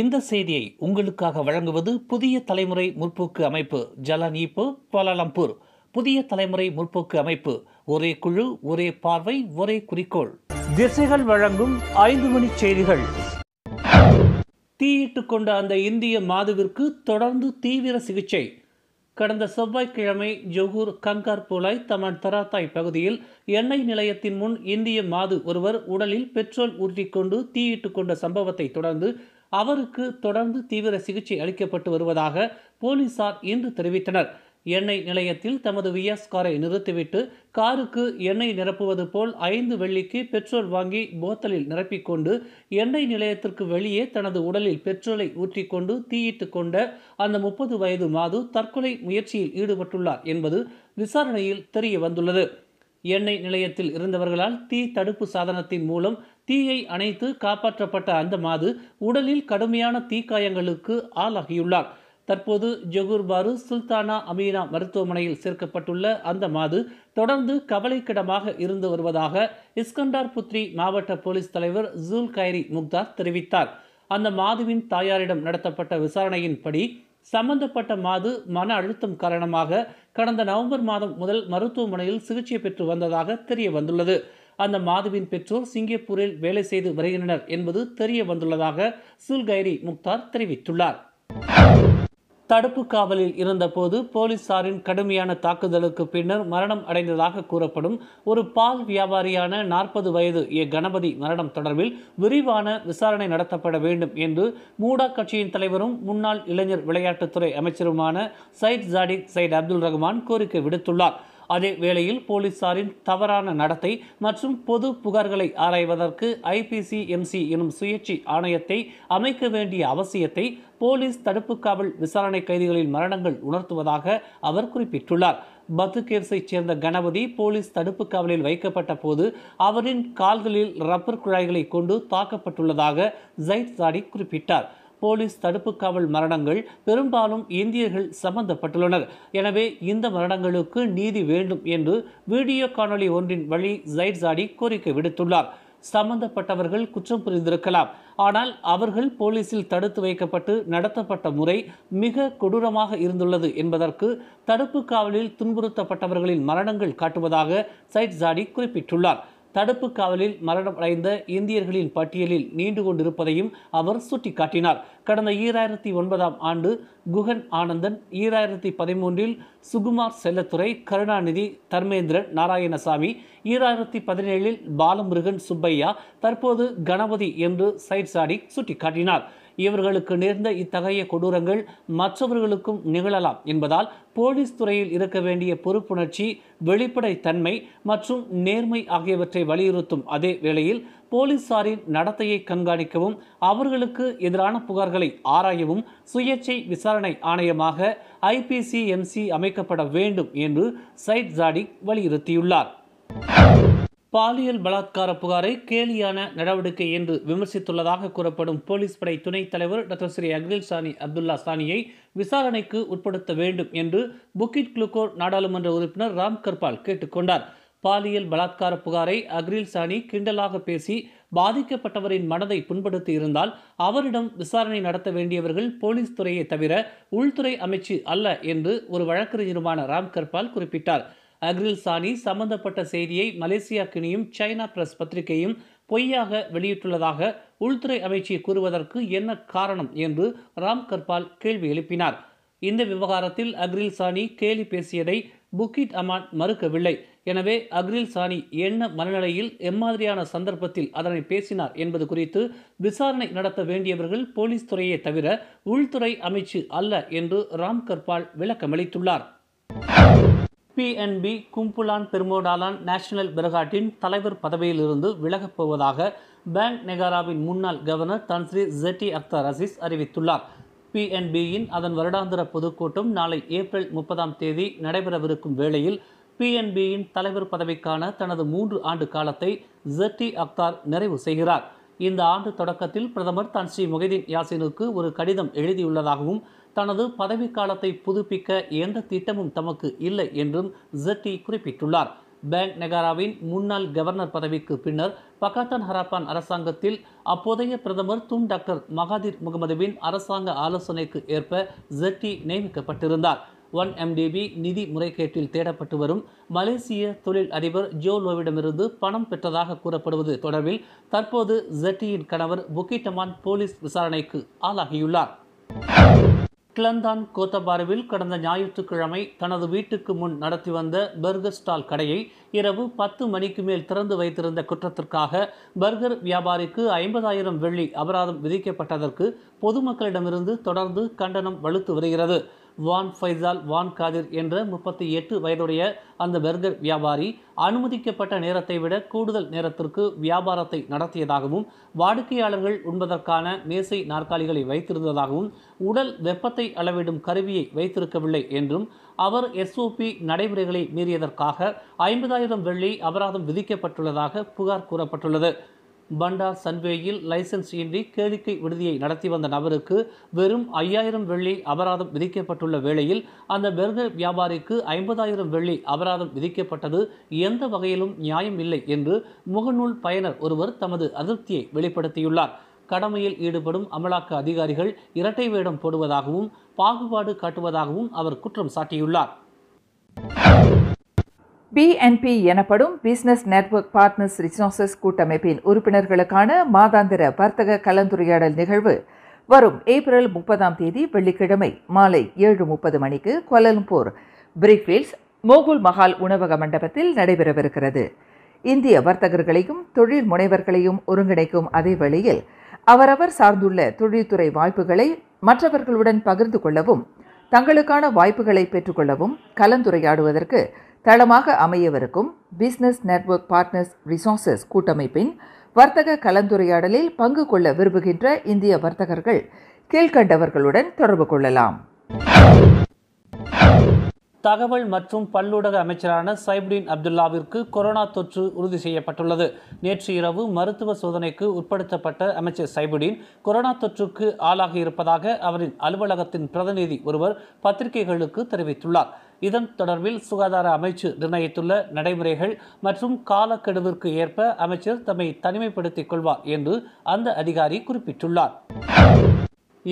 இந்த செய்தியை உங்களுக்காக வழங்குவது புதிய தலைமுறை முற்போக்கு அமைப்பு ஜலநீப்பு பாலாலம்பூர் புதிய தலைமுறை முற்போக்கு அமைப்பு ஒரே குழு ஒரே பார்வை ஒரே குறிக்கோள் திசைகள் வழங்கும் ஐந்து மணி செய்திகள் தீயிட்டு கொண்ட அந்த இந்திய மாதுவிற்கு தொடர்ந்து தீவிர சிகிச்சை கடந்த செவ்வாய்க்கிழமை ஜொகூர் போலாய் தமன் தராத்தாய் பகுதியில் எண்ணெய் நிலையத்தின் முன் இந்திய மாது ஒருவர் உடலில் பெட்ரோல் ஊற்றிக்கொண்டு தீயிட்டுக் கொண்ட சம்பவத்தை தொடர்ந்து அவருக்கு தொடர்ந்து தீவிர சிகிச்சை அளிக்கப்பட்டு வருவதாக போலீசார் இன்று தெரிவித்தனர் எண்ணெய் நிலையத்தில் தமது விஎஸ் காரை நிறுத்திவிட்டு காருக்கு எண்ணெய் நிரப்புவது போல் ஐந்து வெள்ளிக்கு பெட்ரோல் வாங்கி போத்தலில் நிரப்பிக்கொண்டு எண்ணெய் நிலையத்திற்கு வெளியே தனது உடலில் பெட்ரோலை ஊற்றிக்கொண்டு தீயிட்டு கொண்ட அந்த முப்பது வயது மாது தற்கொலை முயற்சியில் ஈடுபட்டுள்ளார் என்பது விசாரணையில் தெரிய வந்துள்ளது எண்ணெய் நிலையத்தில் இருந்தவர்களால் தீ தடுப்பு சாதனத்தின் மூலம் தீயை அணைத்து காப்பாற்றப்பட்ட அந்த மாது உடலில் கடுமையான தீக்காயங்களுக்கு ஆளாகியுள்ளார் தற்போது ஜொகுர்பாரு சுல்தானா அமீனா மருத்துவமனையில் சேர்க்கப்பட்டுள்ள அந்த மாது தொடர்ந்து கவலைக்கிடமாக இருந்து வருவதாக இஸ்கண்டார் புத்ரி மாவட்ட போலீஸ் தலைவர் ஜூல் கைரி முக்தார் தெரிவித்தார் அந்த மாதுவின் தாயாரிடம் நடத்தப்பட்ட விசாரணையின்படி சம்பந்தப்பட்ட மாது மன அழுத்தம் காரணமாக கடந்த நவம்பர் மாதம் முதல் மருத்துவமனையில் சிகிச்சை பெற்று வந்ததாக தெரிய வந்துள்ளது அந்த மாதுவின் பெற்றோர் சிங்கப்பூரில் வேலை செய்து வருகின்றனர் என்பது தெரிய வந்துள்ளதாக சுல்கைரி முக்தார் தெரிவித்துள்ளார் தடுப்பு காவலில் இருந்தபோது போலீசாரின் கடுமையான தாக்குதலுக்கு பின்னர் மரணம் அடைந்ததாக கூறப்படும் ஒரு பால் வியாபாரியான நாற்பது வயது ஏ கணபதி மரணம் தொடர்பில் விரிவான விசாரணை நடத்தப்பட வேண்டும் என்று மூடா கட்சியின் தலைவரும் முன்னாள் இளைஞர் விளையாட்டுத்துறை அமைச்சருமான சயித் ஜாடி சயித் அப்துல் ரஹ்மான் கோரிக்கை விடுத்துள்ளார் அதே வேளையில் போலீசாரின் தவறான நடத்தை மற்றும் பொது புகார்களை ஆராய்வதற்கு ஐபிசிஎம்சி எனும் சுயேட்சை ஆணையத்தை அமைக்க வேண்டிய அவசியத்தை போலீஸ் தடுப்பு காவல் விசாரணை கைதிகளின் மரணங்கள் உணர்த்துவதாக அவர் குறிப்பிட்டுள்ளார் பத்துகேவ்ஸை சேர்ந்த கணபதி போலீஸ் தடுப்பு காவலில் வைக்கப்பட்ட போது அவரின் கால்களில் ரப்பர் குழாய்களை கொண்டு தாக்கப்பட்டுள்ளதாக ஜைத் சாடி குறிப்பிட்டார் போலீஸ் தடுப்பு காவல் மரணங்கள் பெரும்பாலும் இந்தியர்கள் சம்பந்தப்பட்டுள்ளனர் எனவே இந்த மரணங்களுக்கு நீதி வேண்டும் என்று வீடியோ காணொலி ஒன்றின் வழி ஜைட் சாடி கோரிக்கை விடுத்துள்ளார் சம்பந்தப்பட்டவர்கள் குற்றம் புரிந்திருக்கலாம் ஆனால் அவர்கள் போலீசில் தடுத்து வைக்கப்பட்டு நடத்தப்பட்ட முறை மிக கொடூரமாக இருந்துள்ளது என்பதற்கு தடுப்பு காவலில் துன்புறுத்தப்பட்டவர்களின் மரணங்கள் காட்டுவதாக சைட் ஜாடி குறிப்பிட்டுள்ளார் தடுப்பு காவலில் மரணம் அடைந்த இந்தியர்களின் பட்டியலில் நீண்டு கொண்டிருப்பதையும் அவர் சுட்டிக்காட்டினார் கடந்த ஈராயிரத்தி ஒன்பதாம் ஆண்டு குகன் ஆனந்தன் ஈராயிரத்தி பதிமூன்றில் சுகுமார் செல்லத்துறை கருணாநிதி தர்மேந்திரன் நாராயணசாமி ஈராயிரத்தி பதினேழில் பாலமுருகன் சுப்பையா தற்போது கணபதி என்று சைட் சாடி சுட்டிக்காட்டினார் இவர்களுக்கு நேர்ந்த இத்தகைய கொடூரங்கள் மற்றவர்களுக்கும் நிகழலாம் என்பதால் போலீஸ் துறையில் இருக்க வேண்டிய பொறுப்புணர்ச்சி வெளிப்படைத்தன்மை மற்றும் நேர்மை ஆகியவற்றை வலியுறுத்தும் அதே வேளையில் போலீசாரின் நடத்தையை கண்காணிக்கவும் அவர்களுக்கு எதிரான புகார்களை ஆராயவும் சுயேட்சை விசாரணை ஆணையமாக ஐபிசிஎம்சி அமைக்கப்பட வேண்டும் என்று சைட் ஜாடிக் வலியுறுத்தியுள்ளார் பாலியல் பலாத்கார புகாரை கேலியான நடவடிக்கை என்று விமர்சித்துள்ளதாக கூறப்படும் போலீஸ் படை துணைத் தலைவர் doctor Sri Akrill Sani Abdullah சானியை விசாரணைக்கு உட்படுத்த வேண்டும் என்று புக்கிட் குளுக்கோர் நாடாளுமன்ற உறுப்பினர் ராம் கர்பால் கேட்டுக்கொண்டார் பாலியல் பலாத்கார புகாரை அக்ரில் சானி கிண்டலாக பேசி பாதிக்கப்பட்டவரின் மனதை புண்படுத்தி இருந்தால் அவரிடம் விசாரணை நடத்த வேண்டியவர்கள் போலீஸ் துறையை தவிர உள்துறை அமைச்சு அல்ல என்று ஒரு வழக்கறிஞருமான ராம் கர்பால் குறிப்பிட்டார் அக்ரில் சானி சம்பந்தப்பட்ட செய்தியை மலேசியா கிணியும் சைனா பிரஸ் பத்திரிகையும் பொய்யாக வெளியிட்டுள்ளதாக உள்துறை அமைச்சு கூறுவதற்கு என்ன காரணம் என்று ராம் கர்பால் கேள்வி எழுப்பினார் இந்த விவகாரத்தில் அக்ரில் சானி கேலி பேசியதை புக்கிட் அமான் மறுக்கவில்லை எனவே அக்ரில் சானி என்ன மனநிலையில் எம்மாதிரியான சந்தர்ப்பத்தில் அதனை பேசினார் என்பது குறித்து விசாரணை நடத்த வேண்டியவர்கள் போலீஸ் துறையை தவிர உள்துறை அமைச்சு அல்ல என்று ராம் கர்பால் விளக்கமளித்துள்ளார் பிஎன்பி கும்புலான் பெருமோடாலான் நேஷனல் பிரகாட்டின் தலைவர் பதவியிலிருந்து விலகப் போவதாக பேங்க் நெகாராவின் முன்னாள் governor Tan Sri Zeti Akhtar Aziz அறிவித்துள்ளார் பிஎன்பியின் அதன் வருடாந்திர பொதுக்கூட்டம் நாளை ஏப்ரல் முப்பதாம் தேதி நடைபெறவிருக்கும் வேளையில் பிஎன்பியின் தலைவர் பதவிக்கான தனது மூன்று ஆண்டு காலத்தை ஜெட்டி அக்தார் நிறைவு செய்கிறார் இந்த ஆண்டு தொடக்கத்தில் பிரதமர் தன் ஸ்ரீ முகைதீன் யாசினுக்கு ஒரு கடிதம் எழுதியுள்ளதாகவும் தனது பதவிக்காலத்தை புதுப்பிக்க எந்த திட்டமும் தமக்கு இல்லை என்றும் ஜெட்டி குறிப்பிட்டுள்ளார் பேங்க் நெகாராவின் முன்னாள் கவர்னர் பதவிக்கு பின்னர் பகாத்தன் ஹராப்பான் அரசாங்கத்தில் அப்போதைய பிரதமர் தும் டாக்டர் மகாதிர் முகமதுவின் அரசாங்க ஆலோசனைக்கு ஏற்ப ஜெட்டி நியமிக்கப்பட்டிருந்தார் ஒன் எம்டிபி நிதி முறைகேட்டில் தேடப்பட்டு வரும் மலேசிய தொழில் அதிபர் ஜோ லோவிடமிருந்து பணம் பெற்றதாக கூறப்படுவது தொடர்பில் தற்போது ஜெட்டியின் கணவர் புக்கிட்டமான் போலீஸ் விசாரணைக்கு ஆளாகியுள்ளார் கிளந்தான் கோத்தபாரவில் கடந்த ஞாயிற்றுக்கிழமை தனது வீட்டுக்கு முன் நடத்தி வந்த பர்கர் ஸ்டால் கடையை இரவு பத்து மணிக்கு மேல் திறந்து வைத்திருந்த குற்றத்திற்காக பர்கர் வியாபாரிக்கு ஐம்பதாயிரம் வெள்ளி அபராதம் விதிக்கப்பட்டதற்கு பொதுமக்களிடமிருந்து தொடர்ந்து கண்டனம் வலுத்து வருகிறது வான் ஃபைசால் வான் காதிர் என்ற முப்பத்தி எட்டு வயதுடைய அந்த பெர்கர் வியாபாரி அனுமதிக்கப்பட்ட நேரத்தை விட கூடுதல் நேரத்திற்கு வியாபாரத்தை நடத்தியதாகவும் வாடிக்கையாளர்கள் உண்பதற்கான மேசை நாற்காலிகளை வைத்திருந்ததாகவும் உடல் வெப்பத்தை அளவிடும் கருவியை வைத்திருக்கவில்லை என்றும் அவர் எஸ்ஓபி நடைமுறைகளை மீறியதற்காக ஐம்பதாயிரம் வெள்ளி அபராதம் விதிக்கப்பட்டுள்ளதாக புகார் கூறப்பட்டுள்ளது பண்டா சன்வேயில் லைசன்ஸ் இன்றி கேளிக்கை விடுதியை நடத்தி வந்த நபருக்கு வெறும் ஐயாயிரம் வெள்ளி அபராதம் விதிக்கப்பட்டுள்ள வேளையில் அந்த பர்கர் வியாபாரிக்கு ஐம்பதாயிரம் வெள்ளி அபராதம் விதிக்கப்பட்டது எந்த வகையிலும் நியாயம் இல்லை என்று முகநூல் பயனர் ஒருவர் தமது அதிருப்தியை வெளிப்படுத்தியுள்ளார் கடமையில் ஈடுபடும் அமலாக்க அதிகாரிகள் இரட்டை வேடம் போடுவதாகவும் பாகுபாடு காட்டுவதாகவும் அவர் குற்றம் சாட்டியுள்ளார் பிஎன்பி எனப்படும் பிசினஸ் நெட்வொர்க் பார்ட்னர்ஸ் ரிசோர்சஸ் கூட்டமைப்பின் உறுப்பினர்களுக்கான மாதாந்திர வர்த்தக கலந்துரையாடல் நிகழ்வு வரும் ஏப்ரல் முப்பதாம் தேதி வெள்ளிக்கிழமை மாலை ஏழு முப்பது மணிக்கு கொலம்பூர் பிரிக்ஃபீல்ட்ஸ் மோகுல் மஹால் உணவக மண்டபத்தில் நடைபெறவிருக்கிறது இந்திய வர்த்தகர்களையும் தொழில் முனைவர்களையும் ஒருங்கிணைக்கும் அதே வேளையில் அவரவர் சார்ந்துள்ள தொழில்துறை வாய்ப்புகளை மற்றவர்களுடன் பகிர்ந்து கொள்ளவும் தங்களுக்கான வாய்ப்புகளை பெற்றுக்கொள்ளவும் கலந்துரையாடுவதற்கு தளமாக அமையவிருக்கும் பிஸ்னஸ் நெட்வொர்க் பார்ட்னர்ஸ் ரிசோர்சஸ் கூட்டமைப்பின் வர்த்தக கலந்துரையாடலில் பங்கு கொள்ள விரும்புகின்ற இந்திய வர்த்தகர்கள் கீழ்கண்டவர்களுடன் தொடர்பு கொள்ளலாம் தகவல் மற்றும் பல்லூடக அமைச்சரான சைபுடின் அப்துல்லாவிற்கு கொரோனா தொற்று உறுதி செய்யப்பட்டுள்ளது நேற்று இரவு மருத்துவ சோதனைக்கு உட்படுத்தப்பட்ட அமைச்சர் சைபுடின் கொரோனா தொற்றுக்கு ஆளாகி இருப்பதாக அவரின் அலுவலகத்தின் பிரதிநிதி ஒருவர் பத்திரிகைகளுக்கு தெரிவித்துள்ளார் இதன் தொடர்பில் சுகாதார அமைச்சு நிர்ணயித்துள்ள நடைமுறைகள் மற்றும் காலக்கெடுவிற்கு ஏற்ப அமைச்சர் தம்மை தனிமைப்படுத்திக் கொள்வார் என்று அந்த அதிகாரி குறிப்பிட்டுள்ளார்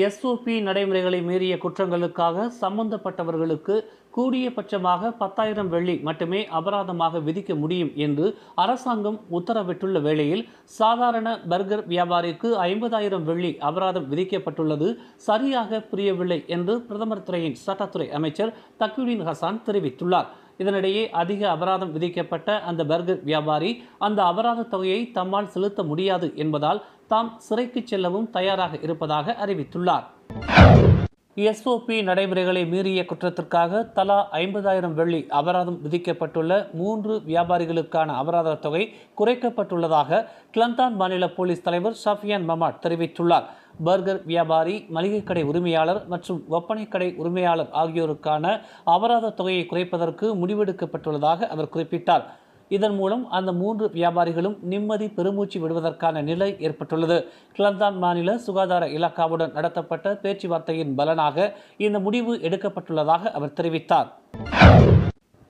எஸ்ஓபி நடைமுறைகளை மீறிய குற்றங்களுக்காக சம்பந்தப்பட்டவர்களுக்கு கூடியபட்சமாக பத்தாயிரம் வெள்ளி மட்டுமே அபராதமாக விதிக்க முடியும் என்று அரசாங்கம் உத்தரவிட்டுள்ள வேளையில் சாதாரண பர்கர் வியாபாரிக்கு ஐம்பதாயிரம் வெள்ளி அபராதம் விதிக்கப்பட்டுள்ளது சரியாக புரியவில்லை என்று பிரதமர் துறையின் சட்டத்துறை அமைச்சர் தக்யுடின் ஹசான் தெரிவித்துள்ளார் இதனிடையே அதிக அபராதம் விதிக்கப்பட்ட அந்த பர்கர் வியாபாரி அந்த அபராத தொகையை தம்மால் செலுத்த முடியாது என்பதால் தாம் சிறைக்கு செல்லவும் தயாராக இருப்பதாக அறிவித்துள்ளார் எஸ்ஓபி நடைமுறைகளை மீறிய குற்றத்திற்காக தலா ஐம்பதாயிரம் வெள்ளி அபராதம் விதிக்கப்பட்டுள்ள மூன்று வியாபாரிகளுக்கான அபராத தொகை குறைக்கப்பட்டுள்ளதாக கிளந்தான் மாநில போலீஸ் தலைவர் ஷாஃபியான் மமாட் தெரிவித்துள்ளார் பர்கர் வியாபாரி மளிகை கடை உரிமையாளர் மற்றும் ஒப்பனை கடை உரிமையாளர் ஆகியோருக்கான அபராத தொகையை குறைப்பதற்கு முடிவெடுக்கப்பட்டுள்ளதாக அவர் குறிப்பிட்டார் இதன் மூலம் அந்த மூன்று வியாபாரிகளும் நிம்மதி பெருமூச்சு விடுவதற்கான நிலை ஏற்பட்டுள்ளது கிளந்தான் மாநில சுகாதார இலாக்காவுடன் நடத்தப்பட்ட பேச்சுவார்த்தையின் பலனாக இந்த முடிவு எடுக்கப்பட்டுள்ளதாக அவர் தெரிவித்தார்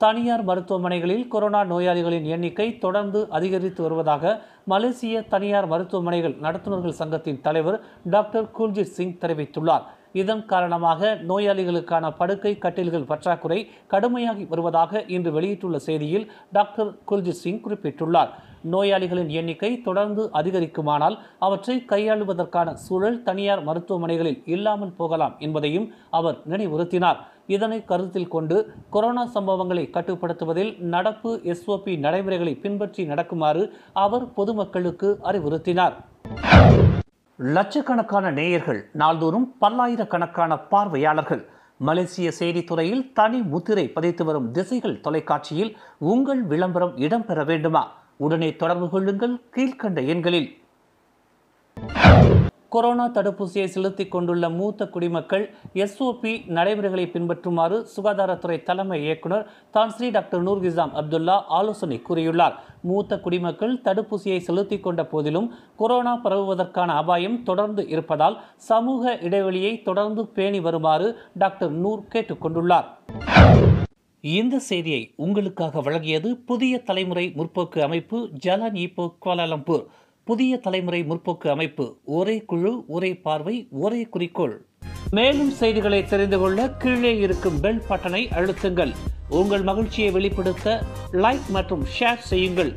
தனியார் மருத்துவமனைகளில் கொரோனா நோயாளிகளின் எண்ணிக்கை தொடர்ந்து அதிகரித்து வருவதாக மலேசிய தனியார் மருத்துவமனைகள் நடத்துனர்கள் சங்கத்தின் தலைவர் டாக்டர் குல்ஜித் சிங் தெரிவித்துள்ளார் இதன் காரணமாக நோயாளிகளுக்கான படுக்கை கட்டில்கள் பற்றாக்குறை கடுமையாகி வருவதாக இன்று வெளியிட்டுள்ள செய்தியில் டாக்டர் குல்ஜித் சிங் குறிப்பிட்டுள்ளார் நோயாளிகளின் எண்ணிக்கை தொடர்ந்து அதிகரிக்குமானால் அவற்றை கையாளுவதற்கான சூழல் தனியார் மருத்துவமனைகளில் இல்லாமல் போகலாம் என்பதையும் அவர் நினைவுறுத்தினார் இதனை கருத்தில் கொண்டு கொரோனா சம்பவங்களை கட்டுப்படுத்துவதில் நடப்பு எஸ்ஓபி நடைமுறைகளை பின்பற்றி நடக்குமாறு அவர் பொதுமக்களுக்கு அறிவுறுத்தினார் லட்சக்கணக்கான நேயர்கள் நாள்தோறும் பல்லாயிரக்கணக்கான பார்வையாளர்கள் மலேசிய செய்தித்துறையில் தனி முத்திரை பதித்து வரும் திசைகள் தொலைக்காட்சியில் உங்கள் விளம்பரம் இடம்பெற வேண்டுமா உடனே தொடர்பு கொள்ளுங்கள் கீழ்கண்ட எண்களில் கொரோனா தடுப்பூசியை செலுத்திக் கொண்டுள்ள மூத்த குடிமக்கள் எஸ்ஓபி நடைமுறைகளை பின்பற்றுமாறு சுகாதாரத்துறை தலைமை இயக்குநர் Tan Sri doctor Noor Hisham Abdullah ஆலோசனை கூறியுள்ளார் மூத்த குடிமக்கள் தடுப்பூசியை செலுத்திக் கொண்ட போதிலும் கொரோனா பரவுவதற்கான அபாயம் தொடர்ந்து இருப்பதால் சமூக இடைவெளியை தொடர்ந்து பேணி வருமாறு டாக்டர் நூர் கேட்டுக்கொண்டுள்ளார் இந்த செய்தியை உங்களுக்காக வழங்கியது புதிய தலைமுறை முற்போக்கு அமைப்பு ஜலன் இப்போ கோலாலம்பூர் புதிய தலைமுறை முற்போக்கு அமைப்பு ஒரே குழு ஒரே பார்வை ஒரே குறிக்கோள் மேலும் செய்திகளை தெரிந்து கொள்ள கீழே இருக்கும் பெல் பட்டனை அழுத்துங்கள் உங்கள் மகிழ்ச்சியை வெளிப்படுத்த லைக் மற்றும் ஷேர் செய்யுங்கள்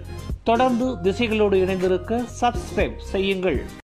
தொடர்ந்து திசைகளோடு இணைந்திருக்க சப்ஸ்கிரைப் செய்யுங்கள்